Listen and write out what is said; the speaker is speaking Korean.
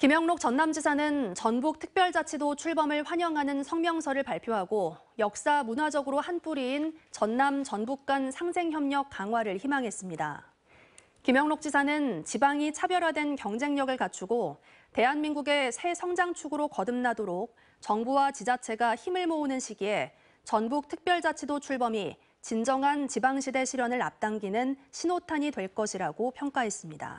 김영록 전남지사는 전북 특별자치도 출범을 환영하는 성명서를 발표하고 역사 문화적으로 한 뿌리인 전남 전북 간 상생협력 강화를 희망했습니다. 김영록 지사는 지방이 차별화된 경쟁력을 갖추고 대한민국의 새 성장축으로 거듭나도록 정부와 지자체가 힘을 모으는 시기에 전북 특별자치도 출범이 진정한 지방시대 실현을 앞당기는 신호탄이 될 것이라고 평가했습니다.